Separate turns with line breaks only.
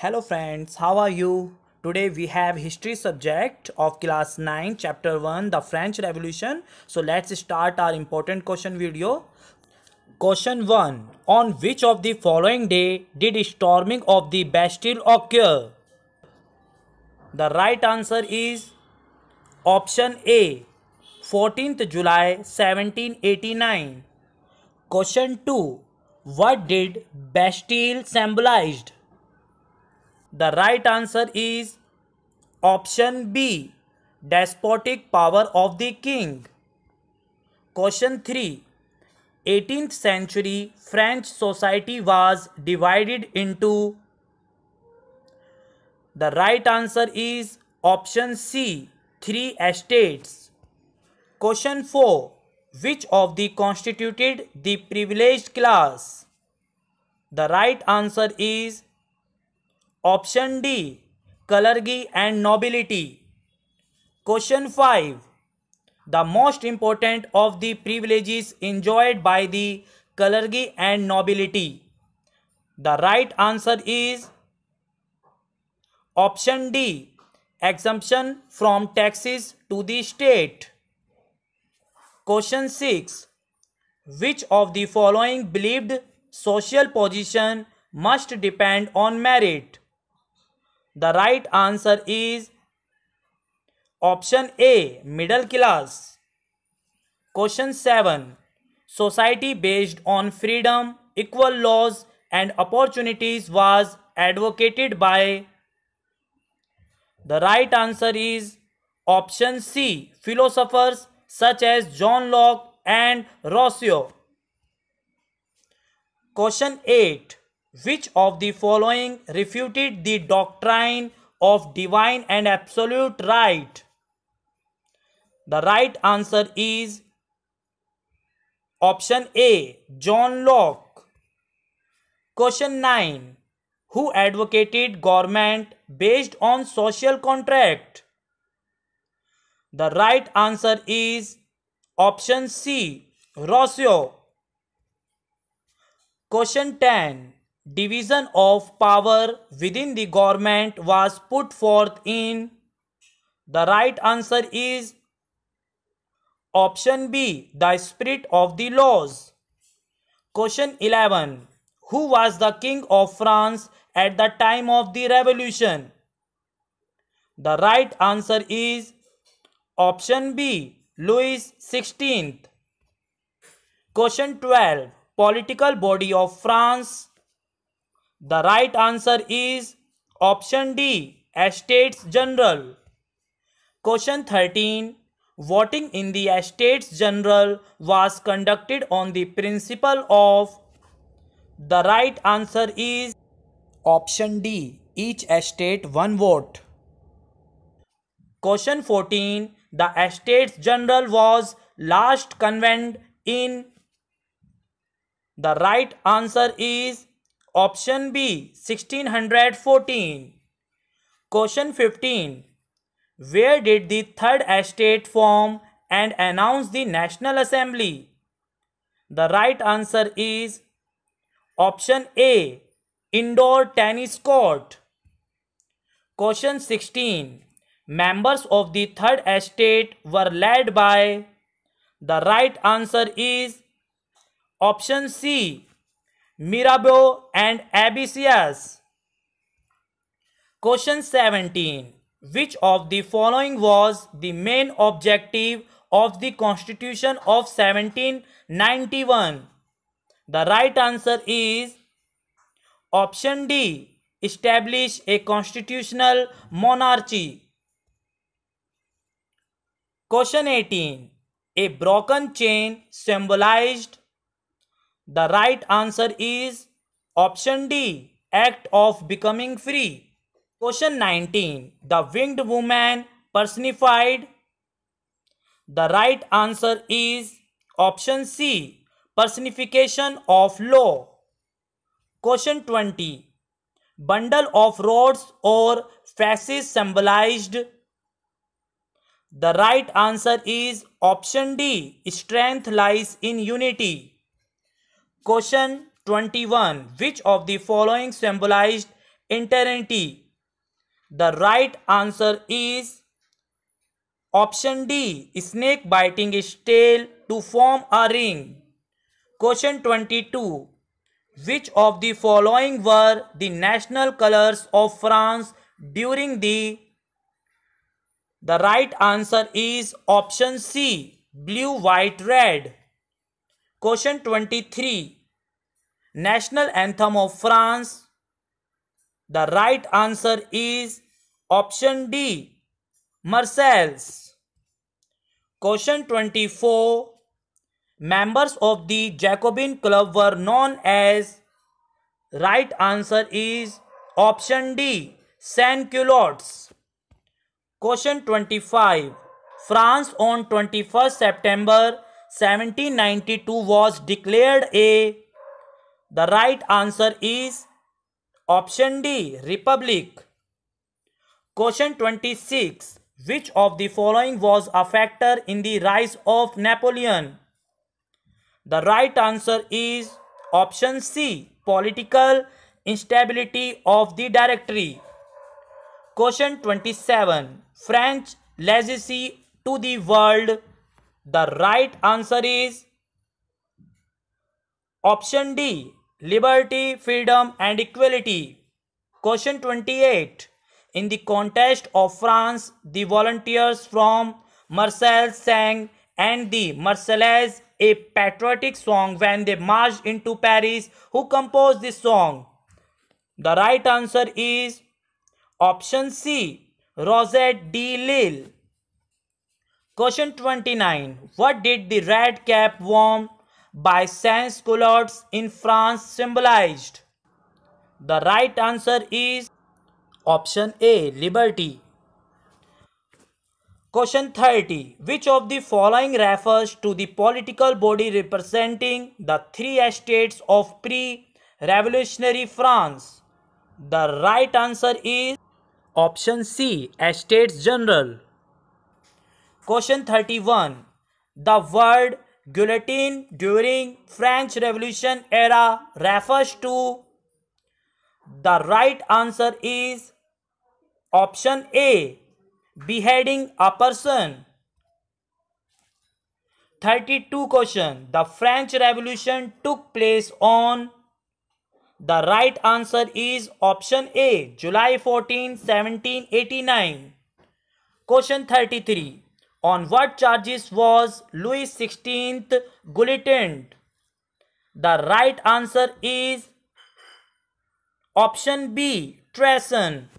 hello friends how are you today we have history subject of class 9 chapter 1 the french revolution so let's start our important question video question 1 on which of the following day did storming of the bastille occur the right answer is option a 14th july 1789 question 2 what did bastille symbolized the right answer is option B despotic power of the king. Question 3 18th century French society was divided into the right answer is option C three estates. Question 4 Which of the constituted the privileged class? The right answer is option d clergy and nobility question 5 the most important of the privileges enjoyed by the clergy and nobility the right answer is option d exemption from taxes to the state question 6 which of the following believed social position must depend on merit the right answer is option A middle class. Question 7 Society based on freedom, equal laws, and opportunities was advocated by the right answer is option C philosophers such as John Locke and Rousseau. Question 8 which of the following refuted the doctrine of divine and absolute right? The right answer is option A John Locke. Question 9 Who advocated government based on social contract? The right answer is option C Rousseau. Question 10 division of power within the government was put forth in? The right answer is option B, the spirit of the laws. Question 11. Who was the king of France at the time of the revolution? The right answer is option B, Louis XVI. Question 12. Political body of France the right answer is option D, Estates General. Question 13. Voting in the Estates General was conducted on the principle of The right answer is option D, each estate one vote. Question 14. The Estates General was last convened in the right answer is Option B 1614. Question 15. Where did the Third Estate form and announce the National Assembly? The right answer is option A indoor tennis court. Question 16. Members of the Third Estate were led by the right answer is option C Mirabeau and Abesias. Question 17. Which of the following was the main objective of the Constitution of 1791? The right answer is option D. Establish a constitutional monarchy. Question 18. A broken chain symbolized the right answer is option D act of becoming free. Question 19 The winged woman personified. The right answer is option C personification of law. Question 20 Bundle of rods or faces symbolized. The right answer is option D strength lies in unity. Question 21. Which of the following symbolized eternity? The right answer is option D. Snake biting its tail to form a ring. Question 22. Which of the following were the national colors of France during the the right answer is option C blue white red Question 23. National anthem of France. The right answer is option D. Marseilles. Question 24. Members of the Jacobin club were known as. Right answer is option D. Saint-Culottes. Question 25. France on 21st September 1792 was declared a the right answer is option d republic question 26 which of the following was a factor in the rise of napoleon the right answer is option c political instability of the directory question 27 french legacy to the world the right answer is option D liberty, freedom, and equality. Question 28. In the contest of France, the volunteers from Marseille sang and the Marseillaise, a patriotic song when they marched into Paris. Who composed this song? The right answer is option C, Rosette D. Lille. Question 29. What did the red cap worn by sans culottes in France symbolized? The right answer is option A. Liberty. Question 30. Which of the following refers to the political body representing the three estates of pre-revolutionary France? The right answer is option C. Estates General. Question 31. The word guillotine during French Revolution era refers to the right answer is option A beheading a person 32 question the french revolution took place on the right answer is option A july 14 1789 question 33 on what charges was Louis XVI guillotined? The right answer is option B, treason.